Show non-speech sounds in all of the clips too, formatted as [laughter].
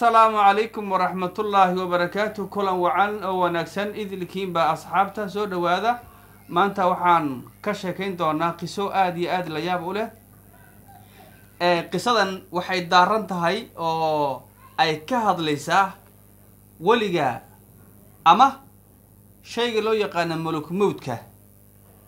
asalaamu calaykum waraxmatullaahi wabarakaatu kulan wacan oo wanaagsan idilkiinbaa asxaabta soo dhowaada maanta waxaan ka sheekayn doonaa qiso aada iyo aad la yaab u leh qisadan waxay daaran tahay oo ay ka hadlaysaa weliga ama shayga loo yaqaano muluk mawdka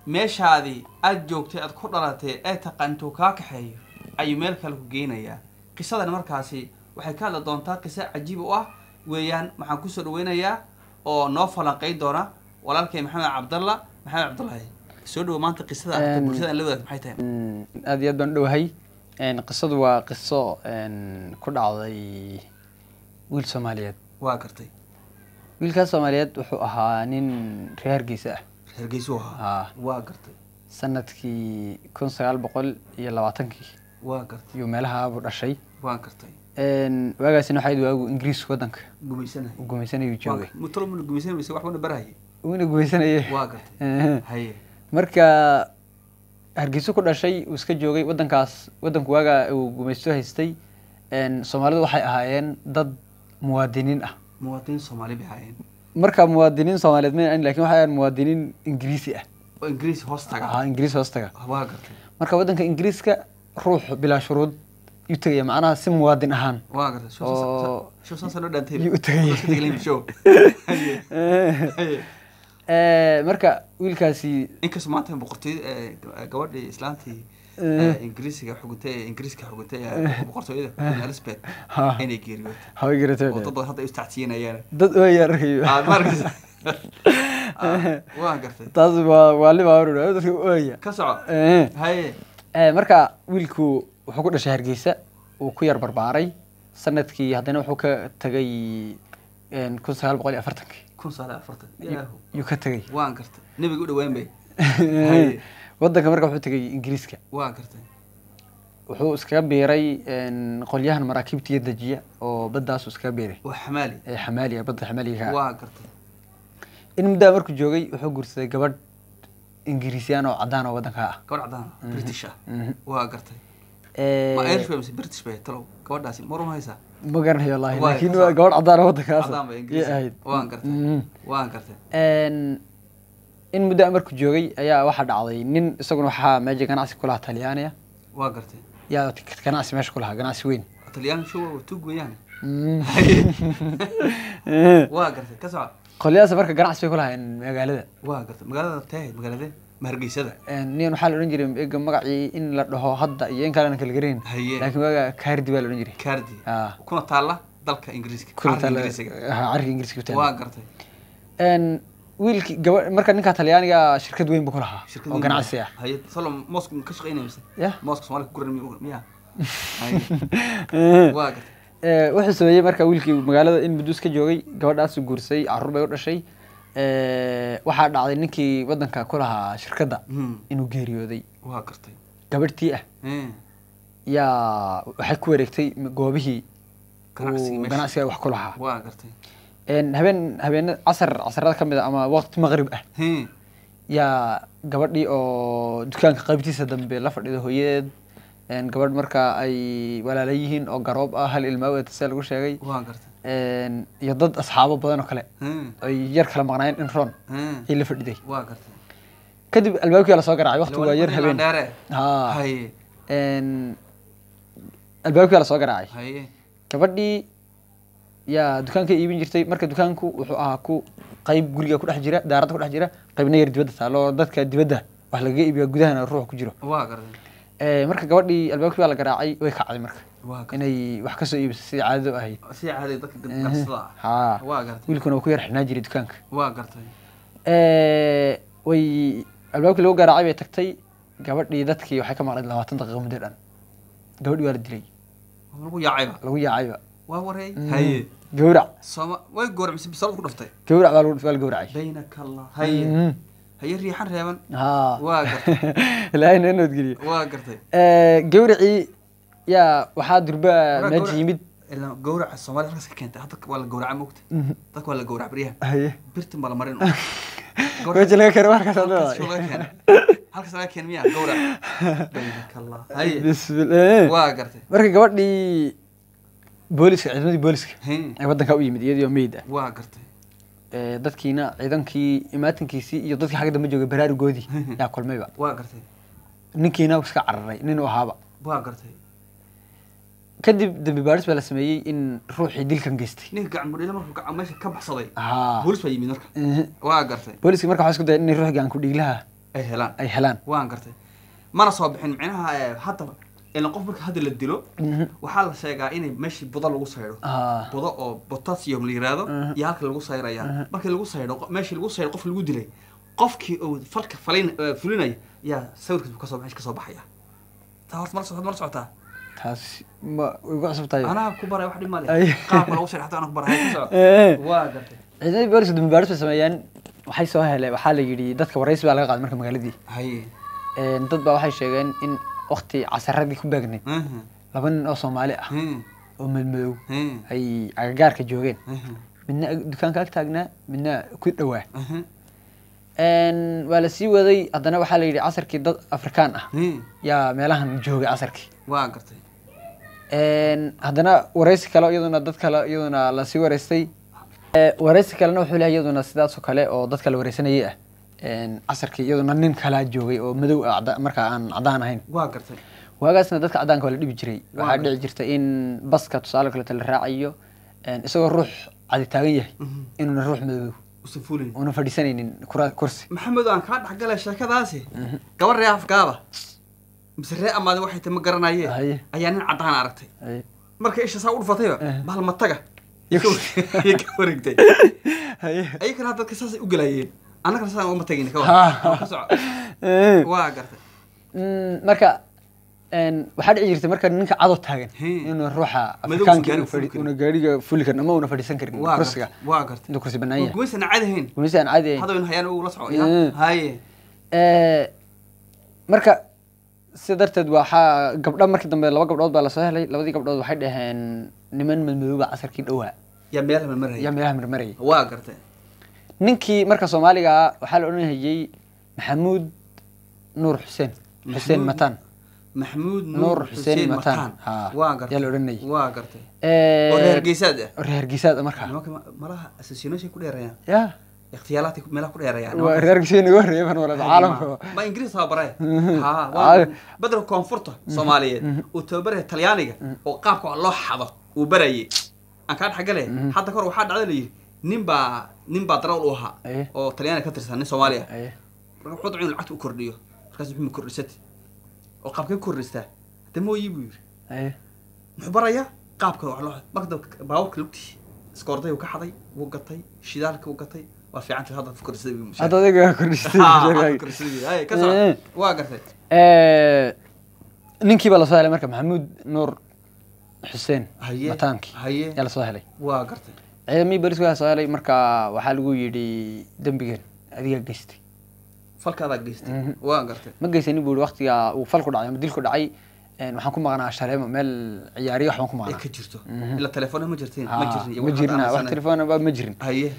meeshaadii aada joogtay aada ku dhalatay ee taqaantuu kaa kaxeeyo ayuu meel kale ku geynayaa qisadan markaasi waxay ka hadli doontaa qise cajiib u ah weeyaan waxaan kusoo dhaweynayaa oo noo falanqeyn doona walaalkay maxamed cabdalla maxamed cabdullaahi soo dhawo maanta qisada aragta bulshada aan la wadaag maxay tahay mm, aada iyo aad baan dhowahay qisadu waa qiso ku dhacday wiil soomaaliyeed waa gartay wiilkaas soomaaliyeed wuxuu ahaa nin reer hargeysa ah hargeysu ahaa waa gartay sanadkii kun sagaal boqol iyo labaatankii waa gartay iyuu meelaha abuu dhashay waa gartay waagaasina waxaa waagu ingiriiska wadanka gumaysanayuu joogay wuuna gumaysanayey marka hargeysa ku dhashay uu iska joogay wadankaas wadanku waagaa uu gumaysto haystay soomaalidu waxay ahaayeen dad muwaadiniin ah marka muwaadiniin soomaaliyeed ma lakin waxay ahaayeen muwaadiniin ingiriisi ah ingiriis hoostaga marka wadanka ingiriiska ruux bilaa shuruud yuu tegaya macnaha si muwaadin ahaan yuu [laughs] tegaya [laughs] eh. eh, marka wiilkaasi inkas maanta boqortooy eh, gabadhii islaantii ingiriisiga xugantay ee ingiriiska xugantay ee boqortooyada elizabeth inay geeriyootay haway geeriyootay oo dad badan hadda istacsiinayaan dad way yarkayo ah, markas [laughs] ah, waa gartay taas waa waalibaa dadka oya ka soco haye marka wiilku wuxuu ku dhashay hargeysa uu ku yar barbaaray sanadkii haddana wuxuu ka tagay kun sagaal boqol iyo afartankii kun ka tagay waan karta nabiga u dhawaan bay [laughs] wadanka marka wuxuu tagay ingiriiska waan karta wuxuu iskaga biiray qolyahan maraakiibta dejiya oo badaasu iskaga biiray xamaali xamaaliya badda xamaaliga waan karta in muddaa markuu joogay wuxuu guursaday gabadh ingiriisiyaan oo caddaan oo wadanka ah gabadh caddaan mhm. british ah mhm. waa gartay ma irish bay mise british bay talow gabadhaasi ma run haysaa ma garanayo wallahi lakin waa gabadh cadaan waddanka ahayd waan gartay waan gartay in muddo amarku joogay ayaa waxaa dhacday nin isaguna waxaa meesha ganacsi kulahaa talyaaniya waa gartay yaa ganacsi meesha kulahaa ganacsi weyn talyaan show tug weeyaan waa gartay ka soco qolyaasa marka ganacsi bay ku lahayeen magaalada waa gartay magaalada taahayd magaalade hargeysada waxaa la odhan jiray ega magacii in la dhaho hadda iyo in kalena kala gareyn lakin waaga kaardi baa la odhan jiray kaardi kuna taalla dalka ingiriiska carriga ingiriiska ku taala gartay wiilki gaba marka ninkaa talyaaniga shirkad weyn bu ku lahaa oo ganacsi ah solom mosk ka shaqeynaya mise ya moska somalia ku guran miya [laughs] waa gartay wuxuu sameeyey marka wiilkii magaalada in mudus ka joogay gabadhaas guursay caruur bay u dhashay waxaa dhacday ninkii wadanka ku lahaa shirkadda hmm. inuu geeriyooday gabadhtii ah hmm. yaa waxay ku wareegtay goobihii ganacsiga wax ku lahaa habeen habeen casar casarada ka mid a ah ama waqti maqrib ah hmm. yaa gabadhii oo dukaanka qaybtiisa dambe la fadhida hooyadeed gabadh marka ay walaala yihiin oo garoob ah hal ilmaa weta se lagu sheegay iyo dad asxaabo badan oo kale hmm. ay yar kala maqnaayeen in ron hmm. ay la fadhiday kadib albaabkii lasoo garaacay waqti waa yar habeen albaabkii lasoo garaacay gabadhii yaa dukaanka iibin jirtay marka dukaanku wuxuu ahaa ku qayb guriga kudhex jira daaradda kudhex jira qaybna yar dibadda taalo dadka dibadda wax lagaga iibiya gudahana ruux ku jiro Eh, marka gabadhii albaabkii baa la garaacay way kacday marka inay wax kasoo iibiso sidii caadado ahayd oh, ah. wiilkuna waa ku yar xidhnaan jiray dukaanka eh, way albaabkii lagu garaacay bay tagtay gabadhii dadkii waxay ka maqnayd labaatan daqiiqo muddo dhan gabadhii waa la dilay lagu yaacayba gawrac gawrac baa la gawracay haye riixan reeban ilaahayna inood geliyo waa gartay [laughs] eh, gawracii yaa waxaa durba meeji yimid gawraca soomali halkaas ka keentay hadda waa la gawraca moogta mhm. dadka waa la gawrac baryaha haye birtin baa la marin [laughs] meja laga keenay halkaas laga keenay [laughs] halkaas laga keenay miyaa gawrac haye waa gartay marka gabadhii booliska ciidamadii booliska ee waddanka u yimid iyadii oo meyd ah waa gartay dadkiina ciidankii imaatinkiisii iyo dadkii xagga dambe joogay baraarugoodii [laughs] yaa kulmayba waa gartay ninkiina iska cararay nin u ahaaba waa gartay kadib dambi baaris baa la sameeyey in ruuxii dilkan geystay ninka gacanmudhile markuu gacan meesha ka baxsaday boolis baa yimid marka waa gartay booliski marka waxay isku daya inay ruuxii gacan ay helaan ay helaan waan gartay mana soo bixin micnaha hadda ila qof marka hadda la dilo mhm. waxaa la sheegaa in meeshii budo lagu saydho ah. budo oo potassium la yiraahdo mhm. iyo halka lagu saydhaya markii mhm. lagu saydho meeshii lagu saydho qof lagu dilay qofkii uu falka falin fulinaya yaa sawirkiis kasoo meesha kasoo baxaya taa horta mala socota mala socotaa taas ma way ku cusubtahay anaa ku baray wax dhib male qaabka lagu saydho xataa anaa ku baray [laughs] waa eh. gartay ciidamada booliska dumbaaris bay sameeyaan waxay soo hele waxaa la yidhi dadka waraysi baa laga qaaday marka magaaladii dad baa waxay sheegeen in wakti casaradii ku beegnayd laba nin oo soomaali ah oo madmadow ay agagaarka joogeen midna dukaanka ag taagnaa midna ku dhowaa waa la sii waday haddana waxaa la yidhi casarkii dad afrikaan ah yaa meelahan joogay casarkii haddana waraysi kale iyaduna dad kale iyaduna lasii waraystay waraysi kalena wuxuu lehay iyaduna sidaasoo kale oo dadka la waraysanayay ah casarkii iyaduna nin kalaa joogay oo madow ah, markaa aan cadaan ahayn waa gartay waagaasna dadka cadaanka waa la dhibi jiray waxaa dhici jirta in baska tusaale kaleeto la raacayo isagoo ruux cadi taagan yahay mhm. inuuna ruux madow una fadhiisanaynin kursi maxamed aan kaa dhexgalay sheekadaasi mhm. gabar ree afkaaba mise ree amaade waxay tay ma garanayeen ayaa nin caddaan aragtay marka isha saa u dhufatayba bahalmataga iyo ka dadka saasay u galayeen annagana sidan uma tegin [laughs] waa gartay mm, marka waxaa dhici jirtay marka ninka cado taagan inuu ruuxa afrikaankauna gaariga fuli ama una fadhiisan karin kursiga waa kursi banaan gumaysi aan cadi ahayn marka si darteed waxaa gabdho markii dambe laba gabdhood baa lasoo helay labadii gabdhood waxay dhaheen niman madmadooba casarkii dhowaa yaa meelaha marmaraya yaa meelaha marmaraya waa gartay ninkii marka soomaaligaa ah waxaa la odhanhayey maxamuud nuur xuseen xuseen matan maxamuud nuur xuseen matan yaa la odhanayey eh, reer hargeysaad ah. ah markaa malaha association ku dheereeyaan ya ikhtiyaalaadka meelaha ku dheereeyaan waa reer hargeysa naga horeeya ban walaad caalamka ma ingiriis tababare ha badalka koonfurta soomaaliyeed mhm, mhm. uu tababaraya talyaaniga mhm. oo qaabka loo xado uu barayay aan kaa dhexgale hadda kor waxaa dhacda la yidhi nin baa nin baa darawal u ahaa eh. oo talyaani ka tirsan nin soomaaliya marka eh. wuxuu dacu inu lacagta u kordhiyo markaas mu kordhisati oo qaabkee kordhistaa hade mooyi buu yiri eh. muxuu barayaa qaabka wa loo marka dab baabuurka lugtii iskoorday uu ka xaday wuu gatay shidaalka wuu gatay waa fiican tir hadda kordhisay hadda adiga kordhisay ka [laughs] socod waa gartay ninkii baa lasoo helay marka maxamuud nuur xuseen mataanki yaa lasoo helay waa gartay ciidamihii bariska saaray markaa waxaa lagu yidhi dembigan adigaa geystay falkaadaa geystay mhm. waa gartay ma geysanin buu waktigaa uu fal ku dhacay ama dil ku dhacay waxaan ku maqnaa shareemo meel ciyaariya waxbaan ku maqnaa ka jirto mhm. ila telefoona ma jirtin ma jirin ma jirin wax telefoona ba ma jirin haye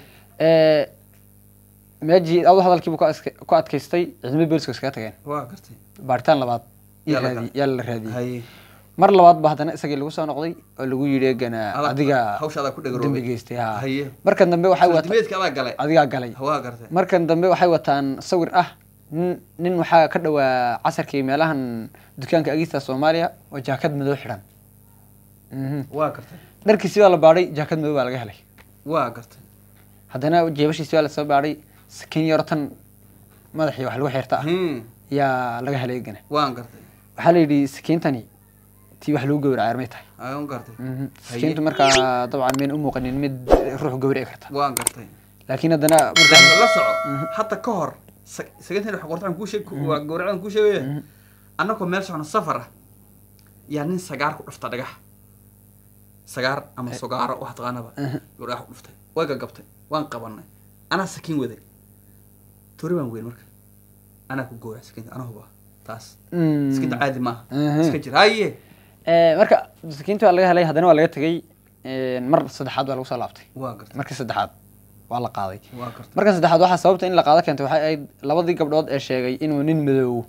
eh, meejii adu hadalkiibu ku adkaystay ciidamihii bariska iskaga tageen waa gartay baaritaan labaad yaa la raadiyey mar labaad ba haddana isagii lagu soo noqday oo lagu yidhi egana adiga markan dambe waadigaa galay markan dambe waxay wataan sawir ah nin nin waxaa ka dhowaa casarkii meelahan dukaanka agista soomaaliya oo jaakad madow xidhan mhm. dharkiisi baa la baadhay jaakad madow baa laga helay haddana jeebashiisi baa lasoo baadhay sakiin yaro madaxii wax lagu xirta ah yaa laga helay egana waxaa la yidhi sakiintani tii wax lagu gawracayo may tahay mhm. siintu markaa dabcan mayn u muuqanin mid ruux gawrici karta waan gartay laakiin haddana la soco mhm. hadda ka hor sagantan kuu sheeg mhm. waa annagoo meel socno safara ah, yaa nin sagaar ku dhufta dhagax sagaar ama eh. sugaaro wax taqaanaba dhagax ku dhuftay way gagabtay waan qabanay anaa sakiin waday tori baan weyn marka anaa ku gowrac sakiinta anaa taas mm. sakiinta caadi maaha iska jira haye Eh, marka masakiinta waa laga helay haddana waa laga tegey eh, mar saddexaad waa lagu soo laabtay markii saddexaad waa la qaaday markan saddexaad waxaa sababta in la qaado keentay waxay ahayd labadii gabdhood ee sheegay inuu nin madoobo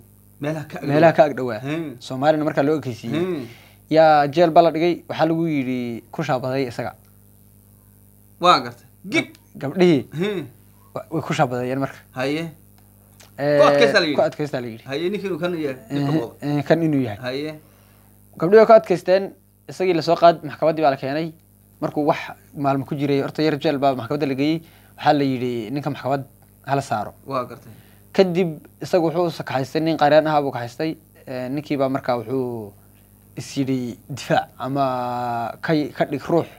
meelaha ka agdhowaa hmm. soomaaliyana markaa loo ekeysiiyey hmm. yaa jeel baa la dhigay waxaa lagu yidhi ku shaabadeey isaga waa gartay gib gabdhihii hmm. way ku shaabadeeyeen marka haye eh, ku adkaysta la yidhi kan inuu yahay gabdhi way ka adkaysteen isagii lasoo qaad maxkamaddii baa la keenay markuu wax maalmo ku jiray horta yar jeel baa maxkamadda la geeyey waxaa la yidhi ninka maxkamad hala saaro kadib isagu wuxuu kaxaystay nin qaryaan ahaa buu kaxaystay eh, ninkii baa markaa wuxuu is yidhi difaac ama ka ka dhig ruux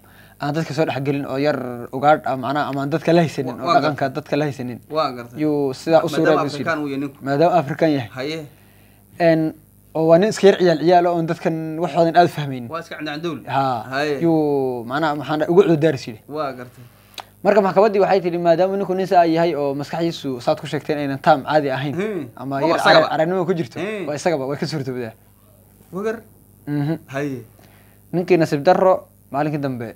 aan dadka soo dhexgelin oo yar ugaadh ah, macnaha amaan dadka la haysanin oo dhaqanka dadka la haysanin yuu sidaa u maadaama afrikaan yahay oo waa nin iska yar ciyaal ciyaal oon dadkan waxoodan aada fahmaynin waa ha yuu macnaha maxaan ugu cudaaris marka maxkamadii waxay tihi maadaama ninku nin saa yahay oo maskaxdiisu saad ku sheegteen aynan taam caadi ahayn ama yar aragnimo ku jirto waa isagaba way ka suurtowdaa mhm. ninkii nasiib daro maalinkii dambe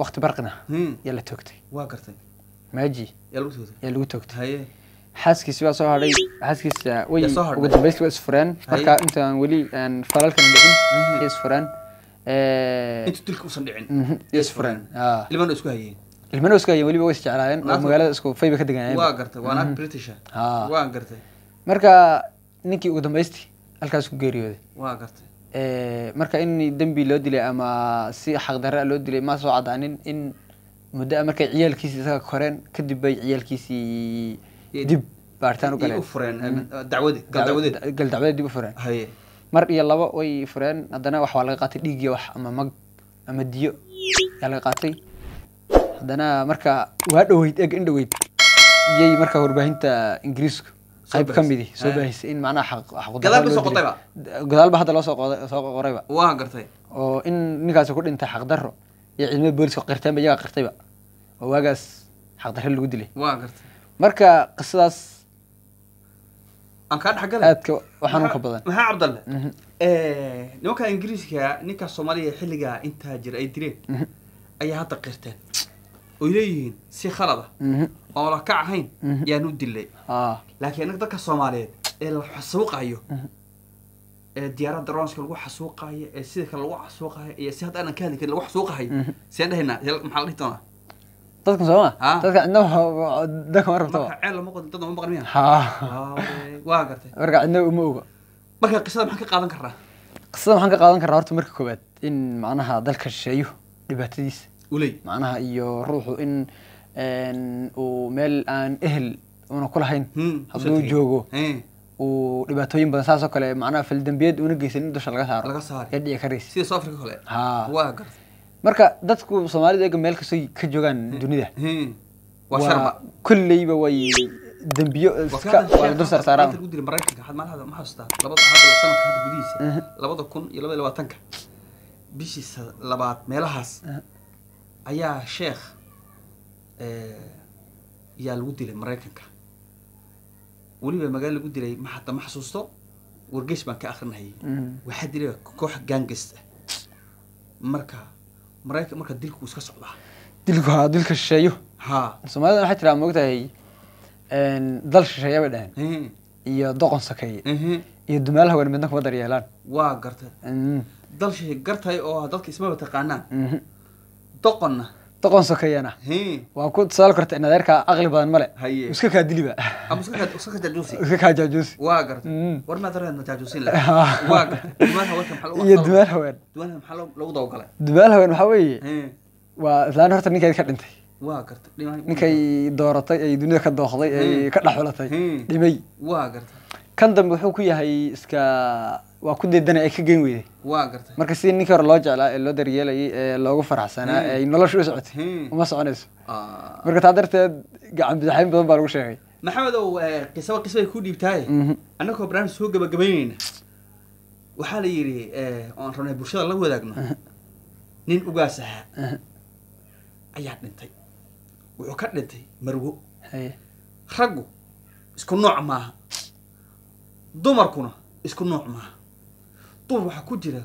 wakti barqina hmm. yaa la toogtay waa yaa lagu toogtay xaaskiisi baa soo hadhay xaaskiisa way ugu dambaysti waa isfureen marka intaan weli falalkan mhm. eh, dhicin ay isfureen ilmana isku hayeen weliba way isjeclaayeen oo magaalada isku fay ka deganayeen mhm. ah. marka ninkii ugu dambaysti halkaas ku geeriyooday eh, marka in dembi loo dilay ama si xaqdarra loo dilay ma soo cadaanin in muddo markay ciyaalkiisii isaga koreen kadib bay ciyaalkiisii dib baaritaan ugaleen dib ufureen mar iyo labo way fureen haddana wax waa laga qaatay dhiig iyo wax ama mag ama diyo ayaa laga qaatay haddana marka waa dhoweyd eg in dhoweyd iyay warbaahinta ingiriisku qayb ka midi soo baahisay in macnaha gadaalba hadda loo qorayba oo in ninkaasi ku dhintay xaqdaro iyo ciidamada booliska qirteenba iyagaa qirtayba oo waagaas xaqdarre lagu dilay marka qisadaas aan kaa dhexgalay waxaan ka badan maxaa cabdalle mhm. eh, nimanka ingiriiska ninkaa soomaaliya xilligaa intaa jira ay direen mhm. ayaa hadda qirteen oy leeyihiin si khalada oo la kac ahayn mhm. yaanu dilay ah. laakiin anaga dadka soomaaliyeed ee la xasuuqayo ee diyaaradda roonska lagu xasuuqayo ee sida kale lagu xasuuqayo iyo si hadda aanan ka hadli karin lagu xasuuqahayo siaan dhahaynaa maxaa la dhihi doonaa dadkan sooma dadka cidna dadka ma rabto marka cidna uma oga marka qisada maxaan ka qaadan karnaa qisada maxaan ka qaadan karnaa horta marka koowaad in macnaha dalka shisheeyo dhibaatadiisa uley macnaha iyo ruuxu in uu meel aan ehel una ku hmm, hadduu joogo uu dhibaatooyin badan saas kale macnaha faldambiyeed una geysanin dusha laga saaro laga saaro yaa dhici karaysa sida south africa kale ha waa gartay marka dadku soomaalida ega meel kastoo ka joogaan hmm. dunida hmm. kolleyba way dembiyo dur saarsaaraan maraykanka waxaad maalada ma xasuustaa labada sanadka labaad meelahaas ayaa sheekh eh, yaa lagu dilay maraykanka weliba magaalo lagu dilay ma ma xasuusto wargeys baan ka akrinahayay waxaa dilay koox gaangasta marka maraykan marka dilku iska socdaa dilku ha dilka shisheeyo ha soomaalida waxay tiraa moogtahay dal shisheeya bay dhaheen iyo doqon sakeeye iyo dumaal haween midna kuma daryeelaan waa gartay mm. dal shisheey gartay oo dalka ismaba taqaanaan mhm. doqonna doqon sokeeyana waa ku tusaal karta in adeerka aqli badan male iska kaa diliba ah, mm. [laughs] iyo dumaal haween dumaal haween waxaa weeye waa islaan horta ninkeed ka dhintay ninkay dooratay ay dunida ka dooqday ay ka dhexulatay dhimay kan dambe wuxuu ku yahay iska waa ku deedana ay ka geyn weyday marka sidii ninkii hore loo jeclaa ee loo daryeelayay ee loogu faraxsanaa ee hmm. noloshu u socotay hmm. uma soconayso ah. marka taa darteed gacan bidaxayn badan baa lagu sheegay maxamedow eh, qisaba qisabay ku dhiibtaaye mhm. annagoo barnaamij soo gabagabaynayna waxaa la yidhi eh, oan rabnay bulshada la wadaagno nin ugaas ahaa ayaa dhintay wuxuu ka dhintay marwo raggu isku nooc maaha dumarkuna isku nooc maaha dumar waxaa ku jira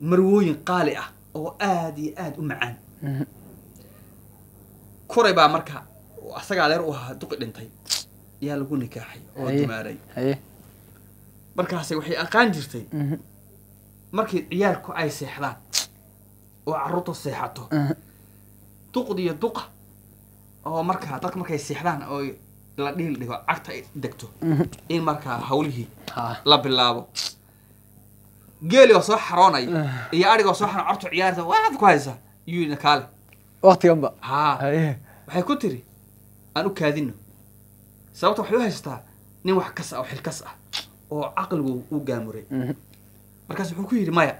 marwooyin qaali ah oo aada iyo aada u macaan mm-hmm. kuray baa marka asagaa leer u ahaa duqi dhintay yaa lagu nikaaxay oo dumaaray markaase waxay aqaan jirtay mm-hmm. markii ciyaalku ay seexdaan oo carruurtu seexato mm-hmm. duqdiiyo duqa oo markaa dadka markay seexdaan oo la dhiil dhigo cagta ay degto mhm. in markaa hawlihii la bilaabo geeli oo soo xaroonaya ah. iyo ariga oo soo xaroon cortu ciyaarsa waad ku haysaa yuu yidhi kaale waktiganba haa ah, waxay ku tiri aan u kaadino sababta waxay u haysataa nin wax kas ah oo xilkas ah oo caqligu uu gaamuray mhm. markaas wuxuu ku yidhi maya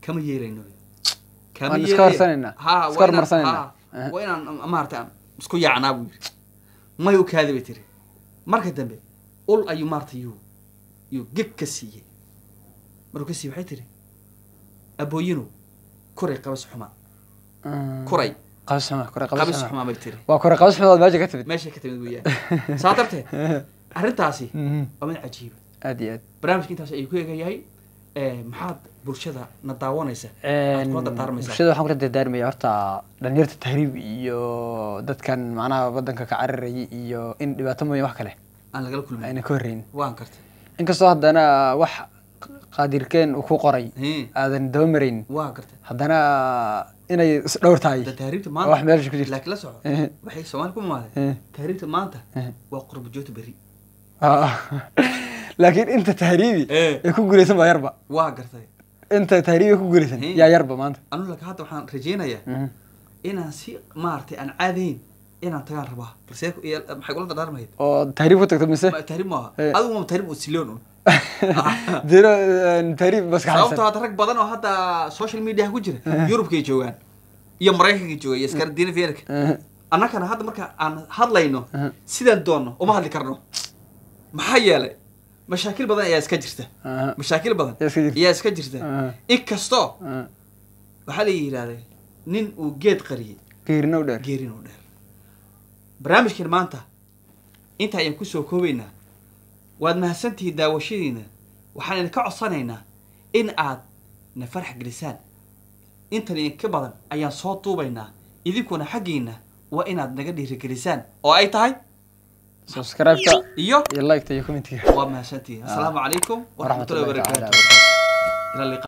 kama yeelayno kama yeelayno waa inaan mhm. maarata isku yaacnaa buu yidhi may u kaadi bay tiri marka dambe ul ayuu maarata yuu yuu geg ka siiyey markuu ka siiyey waxay tiri abooyinu kuray qabas xuma ah. kuray qabas xuma bay tiri waa kuray qabas xumadood meesha ka timid meesha ka timid weeyaan saa darteed [laughs] arrintaasi mhm. waa mid cajiiba aad iyo aad barnaamijka intaas ayuu ku eegayahay Eh, maxaad bulshada na daawanaysa bulshada waxaan kula dardaarmaya horta dhalinyarta tahriib iyo dadkan macnaha wadanka ka cararayay iyo in dhibaato mooya wax kale ayna ka horreyn inkastoo haddana wax qaadirkeen uu ku qoray aadan dabamaraynin haddana inay isdhowr tahay wax meelsha ku jirta laakiin la soco waxay soomaali ku imaaday tahriibta maanta waa qurbajoogta berri ah. [laughs] laakiin inta tahriibi ee ku guuleysan baa yarba waa gartay inta tahriibi ku guuleysan yaa yarba maanta anuu hadda waxaan rajeynayaa mhm. inaan si maaragtay aan caadayn inaan tagaan rabaa balse maxay kula dardaarmahayd oo tahriib ku tagto mise tahriib maaha adigu ma tahriib usiloon un [laughs] diro hadda eh, ah rag badan oo hadda social media ku jira [laughs] yurubkay joogaan iyo maraykankay joogaan iyo iskandinav yerka uh-huh. hadda marka aan hadlayno uh-huh. sidaan doonno uma hadli karno maxaa yeelay mashaakil badan ayaa iska jirta mashaakil badan ayaa iska jirta inkastoo waxaa la yidhahday nin uu geed qariyey geerinow dheer barnaamijkan maanta inta ayaan kusoo koobaynaa waad mahadsantihiin daawashadiina waxaan idinka codsanaynaa in aad na farax gelisaan intan idinka badan ayaan soo duubaynaa idinkuna xaggiina waa inaad naga dhiirigelisaan oo ay tahay سبسكرايبتا iyo iyo لايكتا iyo كومنتكا waa mahadsantihiin assalaamu calaykum waraxmatullahi wabarakaatu ila liqa